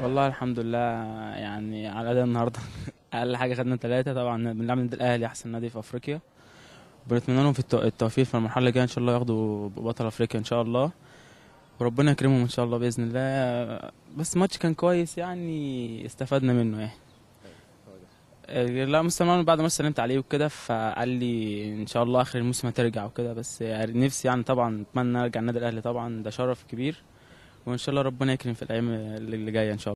والله الحمد لله يعني على الأداء النهارده أقل حاجة خدنا ثلاثة طبعا بنلعب النادي الأهلي أحسن نادي في أفريقيا بنتمنى لهم في التوفيق في المرحلة الجاية إن شاء الله ياخدوا بطل أفريقيا إن شاء الله وربنا يكرمهم إن شاء الله بإذن الله بس ماتش كان كويس يعني استفدنا منه يعني آه، لا مستمعنا بعد ما سلمت عليه وكده فقال لي ان شاء الله اخر الموسم هترجع وكده بس يعني نفسي يعني طبعا اتمنى ارجع النادي الاهلي طبعا ده شرف كبير وان شاء الله ربنا يكرم في الايام اللي جايه ان شاء الله